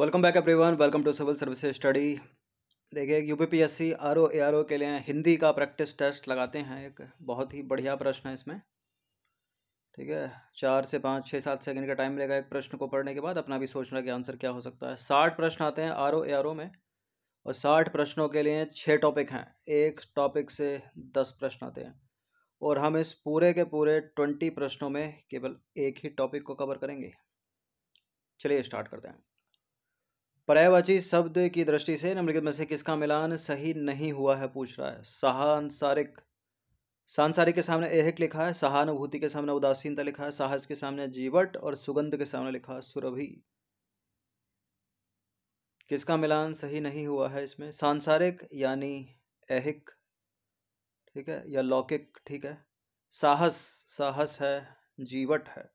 welcome back everyone welcome to civil service study देखिए U P P S C R O A R O के लिए हिंदी का practice test लगाते हैं एक बहुत ही बढ़िया प्रश्न है इसमें ठीक है चार से पाँच छः सात सेकंड का टाइम लेगा एक प्रश्न को पढ़ने के बाद अपना भी सोचना कि आंसर क्या हो सकता है साठ प्रश्न आते हैं आर ओ ए आर ओ में और साठ प्रश्नों के लिए छः टॉपिक हैं एक टॉपिक से दस प्रश्न आते हैं और हम इस पूरे के पूरे ट्वेंटी प्रश्नों में केवल एक ही टॉपिक को कवर करेंगे चलिए स्टार्ट करते हैं पर्यायवाची शब्द की दृष्टि से निम्नलिखित में से किसका मिलान सही नहीं हुआ है पूछ रहा है सहानसारिक सांसारिक के सामने एहक लिखा है सहानुभूति के सामने उदासीनता लिखा है साहस के सामने जीवट और सुगंध के सामने लिखा है सुरभि किसका मिलान सही नहीं हुआ है इसमें सांसारिक यानी एहिक ठीक है या लौकिक ठीक है साहस साहस है जीवट है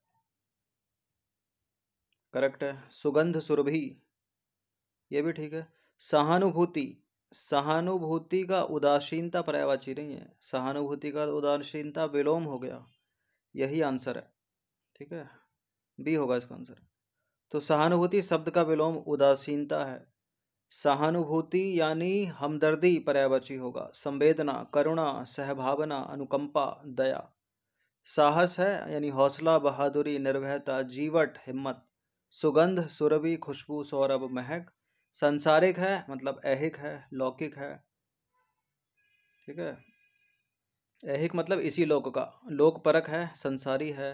करेक्ट है सुगंध सुरभि ये भी ठीक है सहानुभूति सहानुभूति का उदासीनता पर्यावाची नहीं है सहानुभूति का उदासीनता विलोम हो गया यही आंसर है ठीक है बी होगा इसका आंसर तो सहानुभूति शब्द का विलोम उदासीनता है सहानुभूति यानी हमदर्दी पर्यावाची होगा संवेदना करुणा सहभावना अनुकंपा दया साहस है यानी हौसला बहादुरी निर्भयता जीवट हिम्मत सुगंध सुरभि खुशबू सौरभ महक संसारिक है मतलब ऐहिक है लौकिक है ठीक है ऐहिक मतलब इसी लोक का लोक परक है संसारी है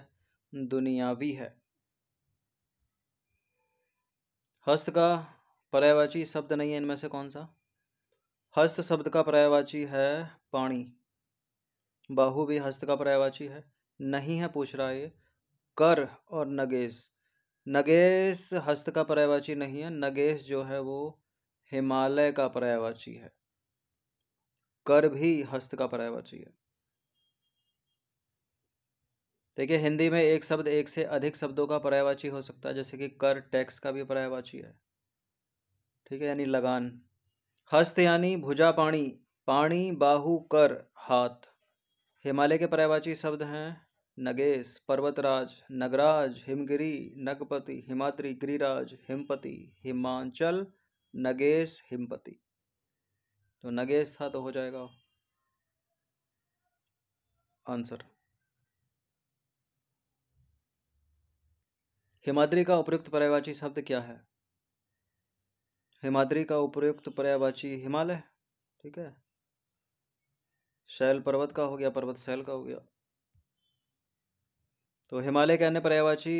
दुनियावी है हस्त का पर्यावाची शब्द नहीं है इनमें से कौन सा हस्त शब्द का पर्यावाची है पानी बाहु भी हस्त का पर्यायवाची है नहीं है पूछ रहा है ये कर और नगेश नगेश हस्त का पर्यायवाची नहीं है नगेश जो है वो हिमालय का पर्यायवाची है कर भी हस्त का पर्यायवाची है देखिए हिंदी में एक शब्द एक से अधिक शब्दों का पर्यायवाची हो सकता है जैसे कि कर टैक्स का भी पर्यायवाची है ठीक है यानी लगान हस्त यानी भुजा पाणी पाणी बाहु कर हाथ हिमालय के पर्यायवाची शब्द हैं नगेश पर्वतराज नगराज हिमगिरी नगपति हिमाद्री गिरिराज हिमपति हिमांचल नगेश हिमपति तो नगेश था तो हो जाएगा आंसर हिमाद्री का उपयुक्त पर्यायवाची शब्द क्या है हिमाद्री का उपयुक्त पर्यायवाची हिमालय ठीक है शैल पर्वत का हो गया पर्वत शैल का हो गया तो हिमालय के अन्य पर्यायवाची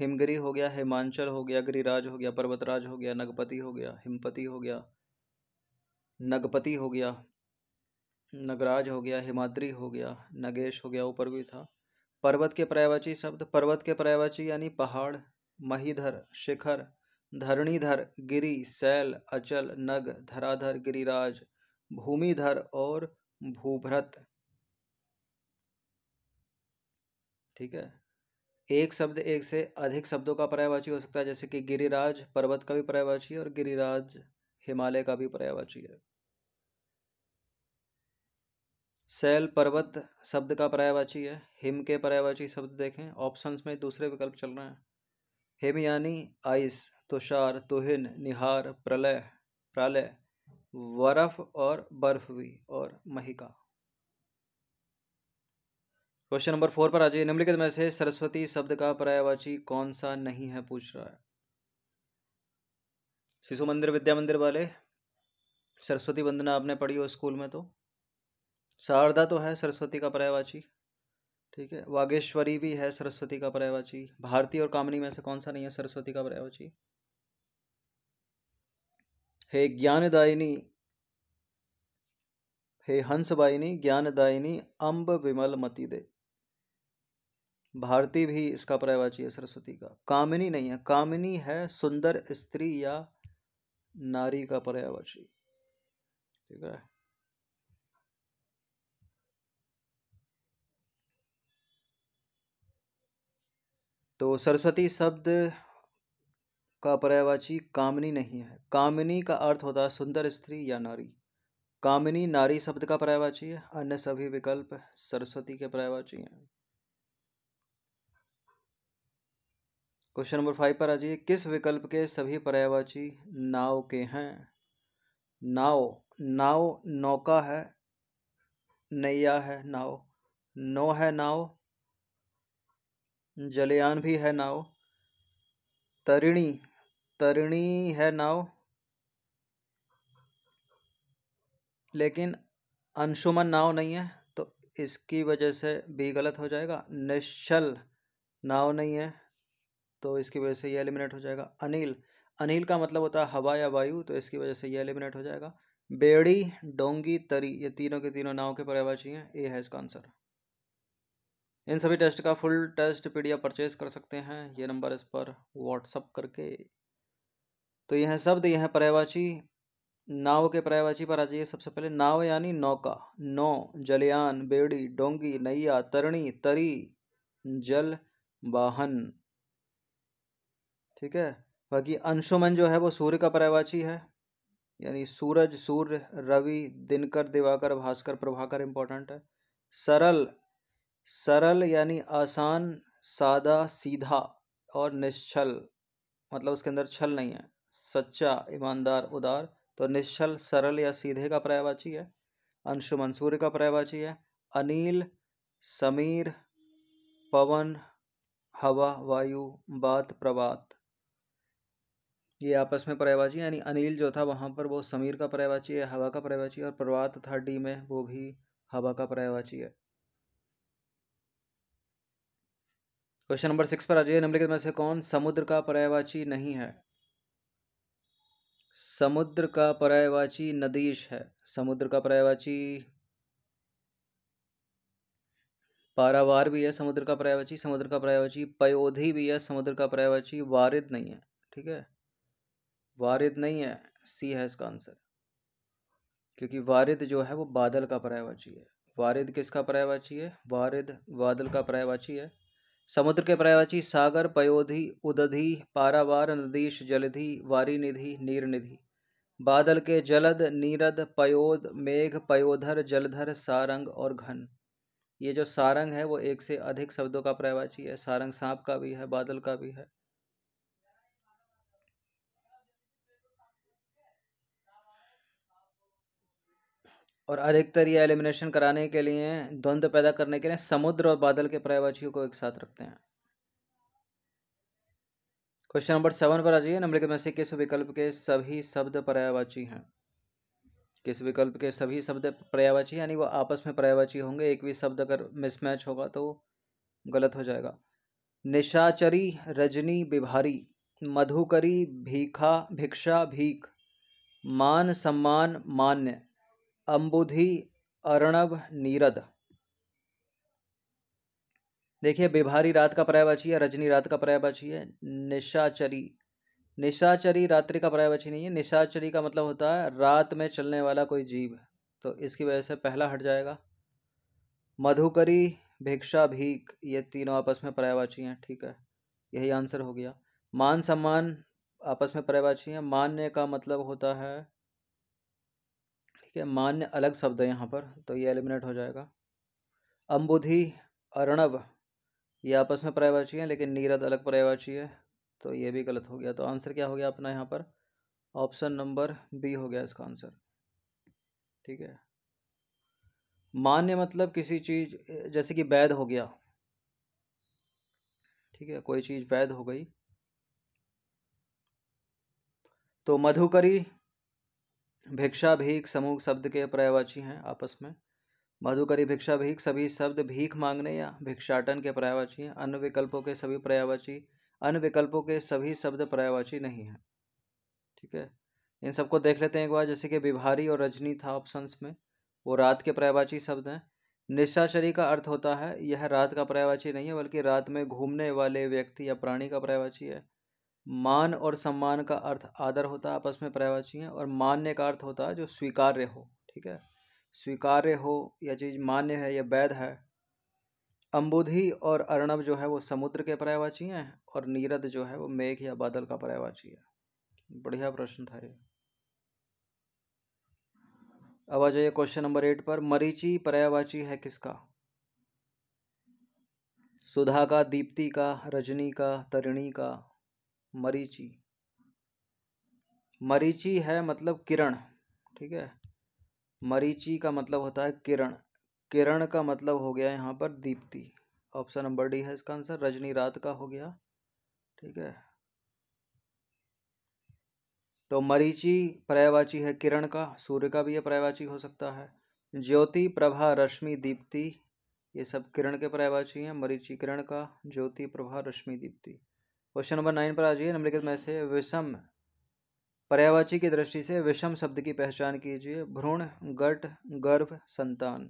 हिमगिरी हो गया हिमांचल हो गया गिरिराज हो गया पर्वतराज हो गया नगपति हो गया हिमपति हो गया नगपति हो गया नगराज हो गया हिमाद्री हो गया नगेश हो गया ऊपर भी था पर्वत के पर्यायवाची शब्द पर्वत के पर्यायवाची यानी पहाड़ महीधर शिखर धरणीधर गिरी सैल अचल नग धराधर गिरिराज भूमिधर और भूभ्रत ठीक है एक शब्द एक से अधिक शब्दों का पर्यायवाची हो सकता है जैसे कि गिरिराज पर्वत का भी पर्यायवाची और गिरिराज हिमालय का भी पर्यायवाची है सैल पर्वत शब्द का पर्यायवाची है हिम के पर्यायवाची शब्द देखें ऑप्शंस में दूसरे विकल्प चल रहे हैं हिम यानी आइस तुषार तुहिन निहार प्रलय प्रलय बर्फ और बर्फ भी और महिका क्वेश्चन नंबर फोर पर आ जाइए निम्नलिखित में से सरस्वती शब्द का पर्यायवाची कौन सा नहीं है पूछ रहा है शिशु मंदिर विद्या मंदिर वाले सरस्वती वंदना आपने पढ़ी हो स्कूल में तो शारदा तो है सरस्वती का पर्यायवाची ठीक है वागेश्वरी भी है सरस्वती का पर्यायवाची भारती और कामनी में से कौन सा नहीं है सरस्वती का पर्यायवाची हे ज्ञानदायिनी हे हंसवाहिनी ज्ञानदायिनी अम्ब विमल मति दे भारती भी इसका पर्यायवाची है सरस्वती का कामिनी नहीं है कामिनी है सुंदर स्त्री या नारी का पर्यायवाची ठीक है तो सरस्वती शब्द का पर्यायवाची कामिनी नहीं है कामिनी का अर्थ होता है सुंदर स्त्री या नारी कामिनी नारी शब्द का पर्यायवाची है अन्य सभी विकल्प सरस्वती के पर्यायवाची हैं क्वेश्चन नंबर फाइव पर आ जाइए किस विकल्प के सभी पर्यायवाची नाव के हैं नाव नाव नौका है नैया है नाव नौ है नाव जलयान भी है नाव तरिणी तरिणी है नाव लेकिन अंशुमन नाव नहीं है तो इसकी वजह से भी गलत हो जाएगा निश्चल नाव नहीं है तो इसकी वजह से ये एलिमिनेट हो जाएगा अनिल अनिल का मतलब होता है हवा या वायु तो इसकी वजह से ये एलिमिनेट हो जाएगा बेड़ी डोंगी तरी ये तीनों के तीनों नाव के पर्यावाची हैं ए है इसका आंसर इन सभी टेस्ट का फुल टेस्ट पीडीएफ परचेज कर सकते हैं ये नंबर इस पर व्हाट्सअप करके तो यह शब्द यह पर्यावाची नाव के पर्यावाची पर आ जाइए सबसे पहले नाव यानी नौका नौ जलयान बेड़ी डोंगी नैया तरणी तरी जल वाहन ठीक है बाकी अंशुमन जो है वो सूर्य का पर्यावाची है यानी सूरज सूर्य रवि दिनकर दिवाकर भास्कर प्रभाकर इम्पोर्टेंट है सरल सरल यानी आसान सादा सीधा और निश्चल मतलब उसके अंदर छल नहीं है सच्चा ईमानदार उदार तो निश्चल सरल या सीधे का पर्यावाची है अंशु मंसूर का पर्यावाची है अनिल समीर पवन हवा वायु बात प्रभात ये आपस में पर्यायवाची यानी अनिल जो था वहाँ पर वो समीर का पर्यायवाची है हवा का पर्यायवाची और प्रवाह तथा डी में वो भी हवा का पर्यायवाची है क्वेश्चन नंबर सिक्स पर आ जाइए निम्नलिखित में से कौन समुद्र का पर्यायवाची नहीं है समुद्र का पर्यायवाची नदीश है समुद्र का पर्यायवाची पारावार भी है समुद्र का पर्यायवाची समुद्र का पर्यायवाची पयोधी भी है समुद्र का पर्यायवाची वारिद नहीं है ठीक है वारिद नहीं है सी है इसका आंसर क्योंकि वारिद जो है वो बादल का पर्यायवाची है वारिद किसका पर्यायवाची है वारिद बादल का पर्यायवाची है समुद्र के पर्यायवाची सागर पयोधि उदधि पारावार नदीश जलधि वारी निधि नीर निधि बादल के जलद नीरद पयोध मेघ पयोधर जलधर सारंग और घन ये जो सारंग है वो एक से अधिक शब्दों का पर्यायवाची है सारंग सांप का भी है बादल का भी है और अधिकतर ये एलिमिनेशन कराने के लिए द्वंद्व पैदा करने के लिए समुद्र और बादल के पर्यावाचियों को एक साथ रखते हैं क्वेश्चन नंबर सेवन पर आ जाइए निम्नलिखित में से किस विकल्प के सभी शब्द पर्यावाची हैं किस विकल्प के सभी शब्द पर्यावाची यानी वो आपस में पर्यावाची होंगे एक भी शब्द अगर मिसमैच होगा तो गलत हो जाएगा निशाचरी रजनी बिभारी मधुकरी भीखा भिक्षा भीख मान सम्मान मान्य अम्बुधि अर्णव नीरद देखिए बिभारी रात का पर्यायवाची है रजनी रात का पर्यायवाची है निशाचरी निशाचरी रात्रि का पर्यायवाची नहीं है निशाचरी का मतलब होता है रात में चलने वाला कोई जीव तो इसकी वजह से पहला हट जाएगा मधुकरी भिक्षा भीख ये तीनों आपस में पर्यायवाची हैं ठीक है यही आंसर हो गया मान सम्मान आपस में पर्यायवाची हैं मान्य का मतलब होता है ठीक है मान्य अलग शब्द है यहाँ पर तो ये एलिमिनेट हो जाएगा अम्बुधि अर्णव ये आपस में पर्यायवाची है लेकिन नीरद अलग पर्यायवाची है तो ये भी गलत हो गया तो आंसर क्या हो गया अपना यहाँ पर ऑप्शन नंबर बी हो गया इसका आंसर ठीक है मान्य मतलब किसी चीज़ जैसे कि वैध हो गया ठीक है कोई चीज़ वैध हो गई तो मधुकरी भिक्षा भीख समूह शब्द के पर्यायवाची हैं आपस में मधुकरी भिक्षा भीख सभी शब्द भीख मांगने या भिक्षाटन के पर्यायवाची हैं अन्य विकल्पों के सभी पर्यायवाची अन्य विकल्पों के सभी शब्द पर्यायवाची नहीं हैं ठीक है इन सबको देख लेते हैं एक बार जैसे कि विभारी और रजनी था ऑप्शंस में वो रात के पर्यायवाची शब्द हैं निशाचरी का अर्थ होता है यह रात का पर्यायवाची नहीं है बल्कि रात में घूमने वाले व्यक्ति या प्राणी का पर्यायवाची है मान और सम्मान का अर्थ आदर होता है आपस में पर्यायवाची है और मान्य का अर्थ होता है जो स्वीकार्य हो ठीक है स्वीकार्य हो या चीज़ मान्य है या वैध है अम्बुधि और अर्णव जो है वो समुद्र के पर्यायवाची हैं और नीरद जो है वो मेघ या बादल का पर्यायवाची है बढ़िया प्रश्न था ये अब आ जाइए क्वेश्चन नंबर एट पर मरीची पर्यायवाची है किसका सुधा का दीप्ति का रजनी का तरिणी का मरीची मरीची है मतलब किरण ठीक है मरीची का मतलब होता है किरण किरण का मतलब हो गया यहाँ पर दीप्ति ऑप्शन नंबर डी है इसका आंसर रजनी रात का हो गया ठीक है तो मरीची पर्यायवाची है किरण का सूर्य का भी यह पर्यायवाची हो सकता है ज्योति प्रभा रश्मि दीप्ति ये सब किरण के पर्यायवाची हैं मरीची किरण का ज्योति प्रभा रश्मि दीप्ति क्वेश्चन नंबर नाइन पर आ जाइए निम्नलिखित में से विषम पर्यावाची की दृष्टि से विषम शब्द की पहचान कीजिए भ्रूण गट गर्भ संतान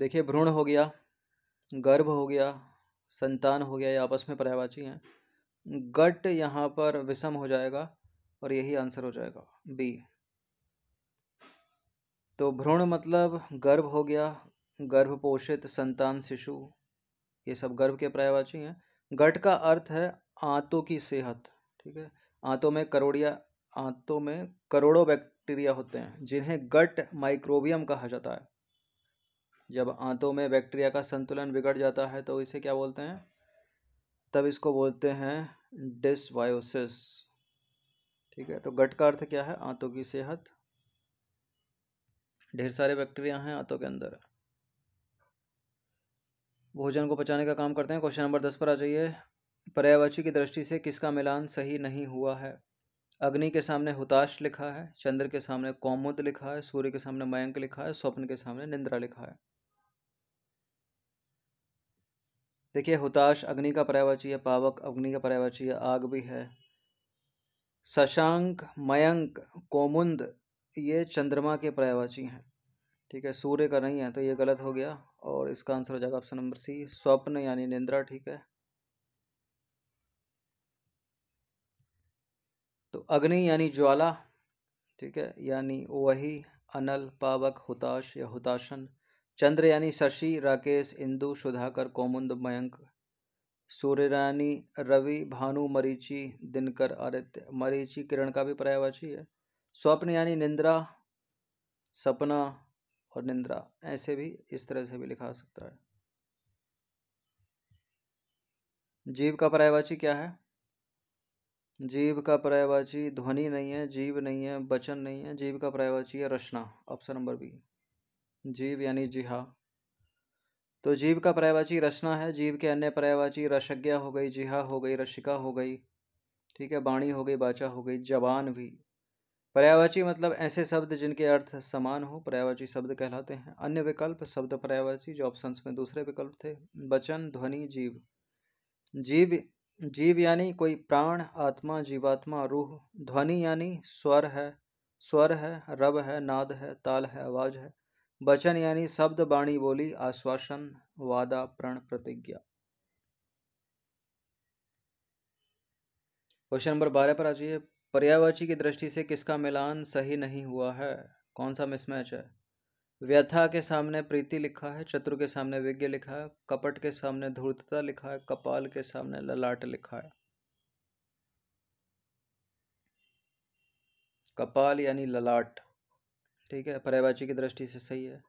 देखिए भ्रूण हो गया गर्भ हो गया संतान हो गया ये आपस में पर्यावाची हैं गट यहाँ पर विषम हो जाएगा और यही आंसर हो जाएगा बी तो भ्रूण मतलब गर्भ हो गया गर्भपोषित संतान शिशु ये सब गर्भ के पर्यायवाची हैं गट का अर्थ है आंतों की सेहत ठीक है आंतों में करोड़िया आंतों में करोड़ों बैक्टीरिया होते हैं जिन्हें गट माइक्रोबियम कहा जाता है जब आंतों में बैक्टीरिया का संतुलन बिगड़ जाता है तो इसे क्या बोलते हैं तब इसको बोलते हैं डिसवायोसिस ठीक है तो गट का अर्थ क्या है आंतों की सेहत ढेर सारे बैक्टीरिया हैं आंतों के अंदर भोजन को पचाने का काम करते हैं क्वेश्चन नंबर दस पर आ जाइए पर्यायवाची की दृष्टि से किसका मिलान सही नहीं हुआ है अग्नि के सामने हुताश लिखा है चंद्र के सामने कौमुद लिखा है सूर्य के सामने मयंक लिखा है स्वप्न के सामने निंद्रा लिखा है देखिए हुताश अग्नि का पर्यावची है पावक अग्नि का पर्यावची है आग भी है शशांक मयंक कोमुंद ये चंद्रमा के पर्यायवाची हैं ठीक है सूर्य का नहीं है तो ये गलत हो गया और इसका आंसर हो जाएगा ऑप्शन नंबर सी स्वप्न यानी निंद्रा ठीक है तो अग्नि यानी ज्वाला ठीक है यानी वही अनल पावक हुताश या हुताशन चंद्र यानी शशि राकेश इंदु सुधाकर कोमुंद मयंक सूर्य रानी रवि भानु मरीचि दिनकर आदित्य मरीचि किरण का भी पर्यायवाची है स्वप्न यानी निंद्रा सपना और निंद्रा ऐसे भी इस तरह से भी लिखा सकता है जीव का पर्यायवाची क्या है जीव का पर्यायवाची ध्वनि नहीं है जीव नहीं है वचन नहीं है जीव का पर्यायवाची है रचना ऑप्शन नंबर बी जीव यानी जिहा तो जीव का पर्यायवाची रचना है जीव के अन्य पर्यायवाची रसज्ञा हो गई जिहा हो गई रसिका हो गई ठीक है बाणी हो गई बाचा हो गई जवान भी पर्यावाची मतलब ऐसे शब्द जिनके अर्थ समान हो पर्यावाची शब्द कहलाते हैं अन्य विकल्प शब्द पर्यावाची जो ऑप्शन में दूसरे विकल्प थे वचन ध्वनि जीव जीव जीव यानी कोई प्राण आत्मा जीवात्मा रूह ध्वनि यानी स्वर है स्वर है रब है नाद है ताल है आवाज है वचन यानी शब्द वाणी बोली आश्वासन वादा प्रण प्रतिज्ञा क्वेश्चन नंबर बारह पर आ जाइए पर्यायवाची की दृष्टि से किसका मिलान सही नहीं हुआ है कौन सा मिसमैच है व्यथा के सामने प्रीति लिखा है चतुर के सामने विज्ञ लिखा है कपट के सामने धूर्तता लिखा है कपाल के सामने ललाट लिखा है कपाल यानी ललाट ठीक है पर्यायवाची की दृष्टि से सही है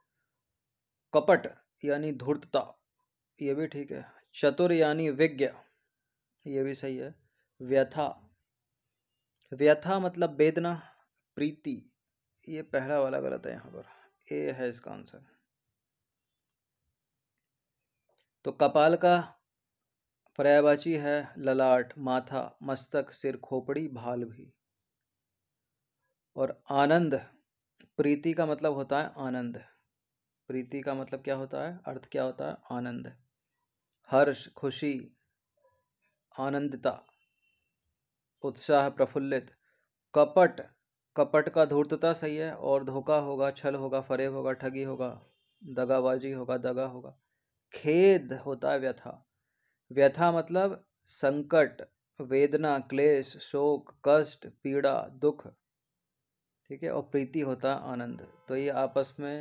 कपट यानी धूर्तता ये भी ठीक है चतुर यानी विज्ञ ये भी सही है व्यथा व्यथा मतलब वेदना प्रीति ये पहला वाला गलत है यहाँ पर ए है इसका आंसर तो कपाल का पर्यायवाची है ललाट माथा मस्तक सिर खोपड़ी भाल भी और आनंद प्रीति का मतलब होता है आनंद प्रीति का मतलब क्या होता है अर्थ क्या होता है आनंद हर्ष खुशी आनंदता उत्साह प्रफुल्लित कपट कपट का धूर्तता सही है और धोखा होगा छल होगा फरेब होगा ठगी होगा दगाबाजी होगा दगा होगा खेद होता है व्यथा व्यथा मतलब संकट वेदना क्लेश शोक कष्ट पीड़ा दुख ठीक है और प्रीति होता आनंद तो ये आपस में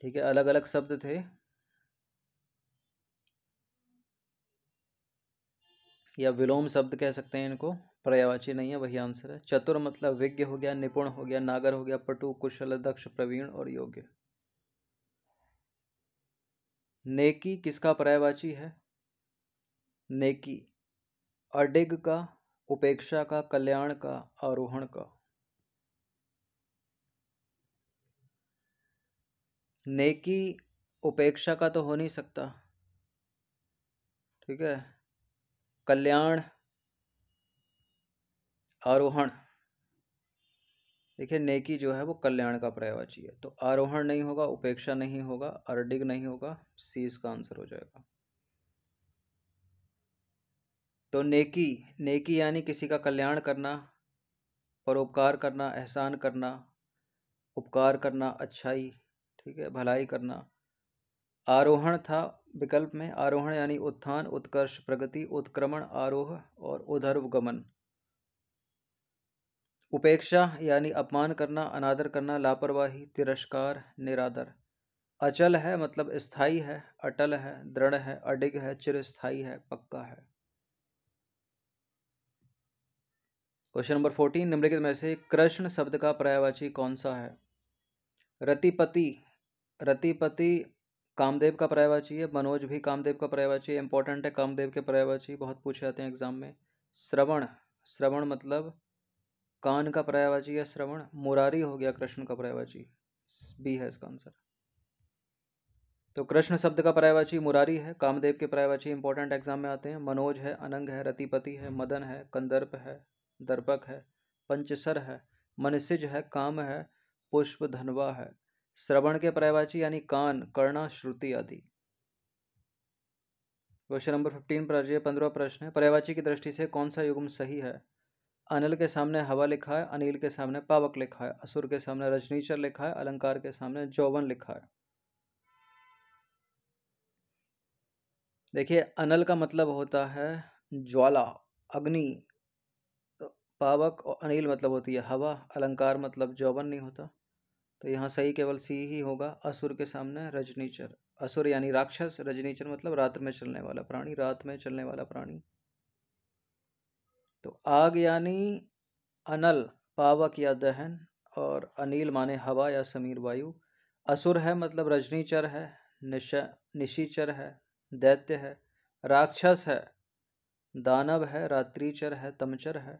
ठीक है अलग अलग शब्द थे या विलोम शब्द कह सकते हैं इनको पर्यावाची नहीं है वही आंसर है चतुर मतलब विज्ञ हो गया निपुण हो गया नागर हो गया पटु कुशल दक्ष प्रवीण और योग्य नेकी किसका पर्यावाची है नेकी अडिग का उपेक्षा का कल्याण का आरोहण का नेकी उपेक्षा का तो हो नहीं सकता ठीक है कल्याण आरोहण देखिए नेकी जो है वो कल्याण का प्रयवाची है तो आरोहण नहीं होगा उपेक्षा नहीं होगा अर्डिग नहीं होगा सी इसका आंसर हो जाएगा तो नेकी नेकी यानी किसी का कल्याण करना परोपकार करना एहसान करना उपकार करना अच्छाई ठीक है भलाई करना आरोहण था विकल्प में आरोहण यानी उत्थान उत्कर्ष प्रगति उत्क्रमण आरोह और उधर्वगमन उपेक्षा यानी अपमान करना अनादर करना लापरवाही तिरस्कार निरादर अचल है मतलब स्थाई है अटल है दृढ़ है अडिग है चिरस्थाई है पक्का है क्वेश्चन नंबर फोर्टीन निम्नलिखित में से कृष्ण शब्द का पर्यायवाची कौन सा है रतिपति रतिपति कामदेव का पर्यायवाची है मनोज भी कामदेव का पर्यायवाची है इंपॉर्टेंट है कामदेव के पर्यायवाची बहुत पूछे जाते हैं एग्जाम में श्रवण श्रवण मतलब कान का पर्यायवाची है श्रवण मुरारी हो गया कृष्ण का पर्यायवाची बी है इसका आंसर तो कृष्ण शब्द का पर्यायवाची मुरारी है कामदेव के पर्यायवाची इंपॉर्टेंट एग्जाम में आते हैं मनोज है अनंग है रतिपति है मदन है कंदर्प है दर्पक है पंचसर है मनसिज है काम है पुष्प धनवा है श्रवण के पर्यायवाची यानी कान कर्णा श्रुति आदि क्वेश्चन नंबर फिफ्टीन पर पंद्रह प्रश्न है पर्यायवाची की दृष्टि से कौन सा युग्म सही है अनिल के सामने हवा लिखा है अनिल के सामने पावक लिखा है असुर के सामने रजनीचर लिखा है अलंकार के सामने जौवन लिखा है देखिए अनल का मतलब होता है ज्वाला अग्नि तो पावक और अनिल मतलब होती है हवा अलंकार मतलब जौवन नहीं होता तो यहाँ सही केवल सी ही होगा असुर के सामने रजनीचर असुर यानी राक्षस रजनीचर मतलब रात में चलने वाला प्राणी रात में चलने वाला प्राणी तो आग यानी अनल पावक या दहन और अनिल माने हवा या समीर वायु असुर है मतलब रजनीचर है निश निशीचर है दैत्य है राक्षस है दानव है रात्रिचर है तमचर है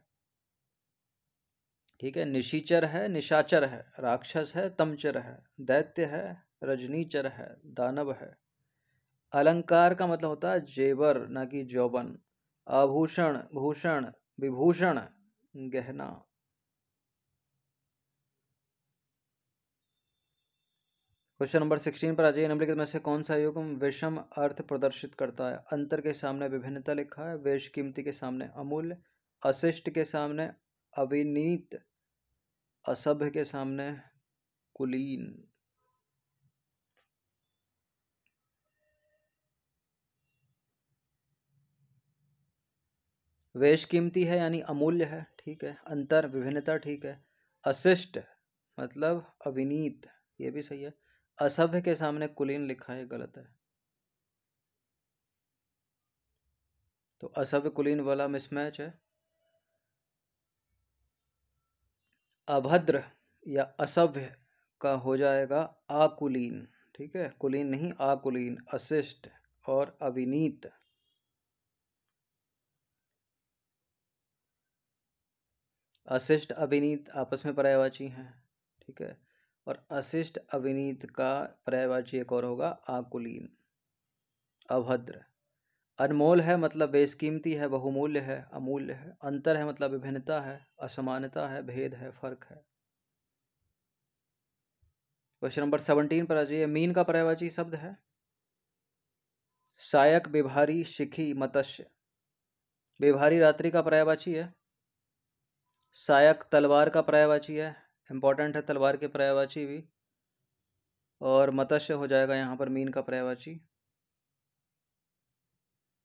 ठीक है निशीचर है निशाचर है राक्षस है तमचर है दैत्य है रजनीचर है दानव है अलंकार का मतलब होता है जेवर ना कि जौबन आभूषण भूषण विभूषण गहना क्वेश्चन नंबर सिक्सटीन पर आ जाइए निम्नलिखित में से कौन सा युग विषम अर्थ प्रदर्शित करता है अंतर के सामने विभिन्नता लिखा है वेश कीमती के सामने अमूल्य अशिष्ट के सामने अविनीत असभ्य के सामने कुलीन वेश कीमती है यानी अमूल्य है ठीक है अंतर विभिन्नता ठीक है अशिष्ट मतलब अविनीत ये भी सही है असभ्य के सामने कुलीन लिखा है गलत है तो असभ्य कुलीन वाला मिसमैच है अभद्र या असभ्य का हो जाएगा आकुलीन ठीक है कुलीन नहीं आकुलीन अशिष्ट और अविनीत अशिष्ट अविनीत आपस में पर्यायवाची हैं ठीक है और अशिष्ट अविनीत का पर्यायवाची एक और होगा आकुलीन अभद्र अनमोल है मतलब बेशकीमती है बहुमूल्य है अमूल्य है अंतर है मतलब विभिन्नता है असमानता है भेद है फर्क है क्वेश्चन नंबर सेवनटीन पर आ जाइए मीन का पर्यायवाची शब्द है सायक बिभारी शिखी मत्स्य बिभारी रात्रि का पर्यायवाची है सायक तलवार का पर्यायवाची है इंपॉर्टेंट है तलवार के पर्यायवाची भी और मत्स्य हो जाएगा यहाँ पर मीन का पर्यायवाची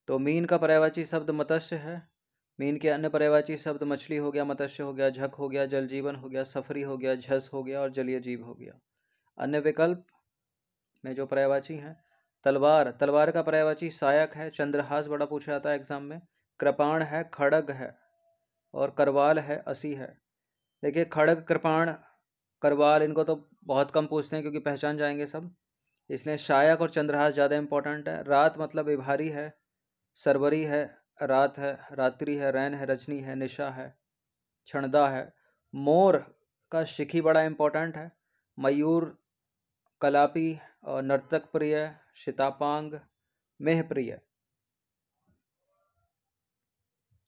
तो मीन का पर्यावाची शब्द मत्स्य है मीन के अन्य पर्यावाची शब्द मछली हो गया मत्स्य हो गया झक हो गया जल जीवन हो गया सफरी हो गया झस हो गया और जलीय जीव हो गया अन्य विकल्प में जो पर्यावाची हैं तलवार तलवार का पर्यावाची सायक है चंद्रहास बड़ा पूछा जाता है एग्जाम में कृपाण है खड़ग है और करवाल है असी है देखिए खड़ग कृपाण करवाल इनको तो बहुत कम पूछते हैं क्योंकि पहचान जाएंगे सब इसलिए शायक और चंद्रहास ज़्यादा इंपॉर्टेंट है रात मतलब विभारी है सरवरी है रात है रात्रि है रैन है रजनी है निशा है छणदा है मोर का शिखी बड़ा इम्पोर्टेंट है मयूर कलापी नर्तक प्रिय शितापांग मेह प्रिय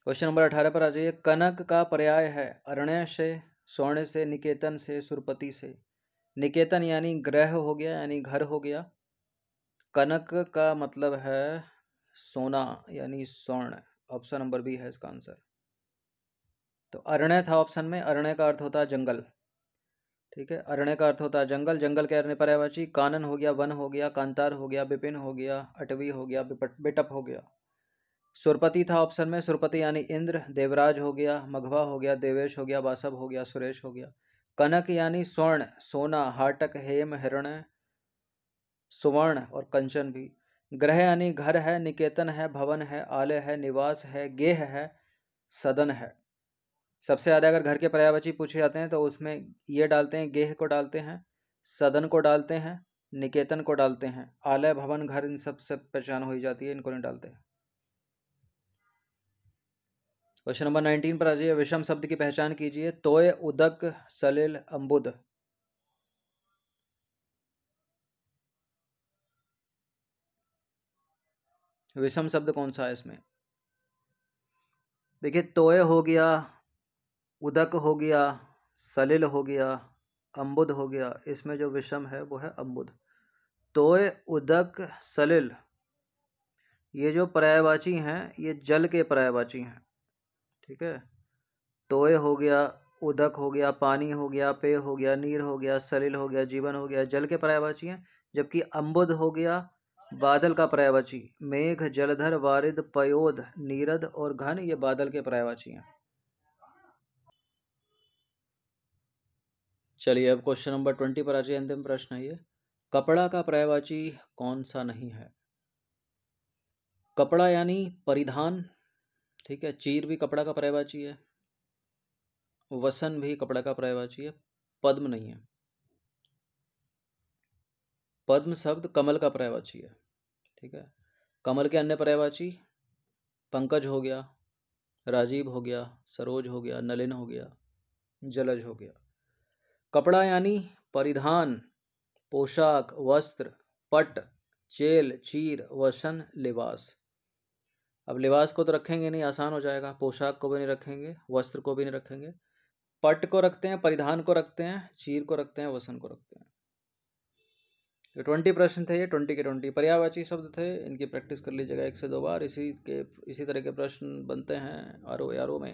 क्वेश्चन नंबर अठारह पर आ जाइए कनक का पर्याय है अरण्य से स्वर्ण से निकेतन से सुरपति से निकेतन यानी ग्रह हो गया यानी घर हो गया कनक का मतलब है सोना यानी स्वर्ण ऑप्शन नंबर बी है इसका आंसर तो अरण्य था ऑप्शन में अरण्य का अर्थ होता है जंगल ठीक है अरण्य का अर्थ होता है जंगल जंगल के अरण्य पर्यावाची कानन हो गया वन हो गया कांतार हो गया बिपिन हो गया अटवी हो गया बिटप हो गया सुरपति था ऑप्शन में सुरपति यानी इंद्र देवराज हो गया मघवा हो गया देवेश हो गया वासव हो गया सुरेश हो गया कनक यानी स्वर्ण सोना हाटक हेम हिरण सुवर्ण और कंचन भी ग्रह यानी घर है निकेतन है भवन है आलय है निवास है गेह है सदन है सबसे ज़्यादा अगर घर के पर्यावची पूछे जाते हैं तो उसमें ये डालते हैं गेह को डालते हैं सदन को डालते हैं निकेतन को डालते हैं आलय भवन घर इन सब से पहचान हो जाती है इनको नहीं डालते क्वेश्चन नंबर नाइनटीन पर आ जाइए विषम शब्द की पहचान कीजिए तोय उदक सलिल अम्बुद विषम शब्द कौन सा है इसमें देखिए तोय हो गया उदक हो गया सलिल हो गया अम्बुद हो गया इसमें जो विषम है वो है अम्बुद तोय उदक सलिल ये जो पर्यायवाची हैं ये जल के पर्यायवाची हैं ठीक है तोय हो गया उदक हो गया पानी हो गया पेय हो गया नीर हो गया सलिल हो गया जीवन हो गया जल के पर्यायवाची हैं जबकि अम्बुद हो गया बादल का पर्यायवाची मेघ जलधर वारिद पयोध नीरद और घन ये बादल के पर्यायवाची हैं चलिए अब क्वेश्चन नंबर ट्वेंटी पर आ जाइए अंतिम प्रश्न है ये कपड़ा का पर्यायवाची कौन सा नहीं है कपड़ा यानी परिधान ठीक है चीर भी कपड़ा का पर्यायवाची है वसन भी कपड़ा का पर्यायवाची है पद्म नहीं है पद्म शब्द कमल का पर्यायवाची है ठीक है कमल के अन्य पर्यायवाची पंकज हो गया राजीव हो गया सरोज हो गया नलिन हो गया जलज हो गया कपड़ा यानी परिधान पोशाक वस्त्र पट चेल चीर वसन लिबास अब लिबास को तो रखेंगे नहीं आसान हो जाएगा पोशाक को भी नहीं रखेंगे वस्त्र को भी नहीं रखेंगे पट को रखते हैं परिधान को रखते हैं चीर को रखते हैं वसन को रखते हैं तो ट्वेंटी प्रश्न थे ये ट्वेंटी के ट्वेंटी पर्यावाची शब्द थे इनकी प्रैक्टिस कर लीजिएगा एक से दो बार इसी के इसी तरह के प्रश्न बनते हैं आर ओ आर ओ में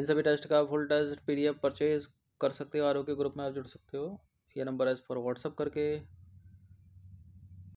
इन सभी टेस्ट का full test P D F purchase कर सकते हो आर ओ के ग्रुप में आप जुड़ सकते हो ये नंबर है इस पर व्हाट्सअप करके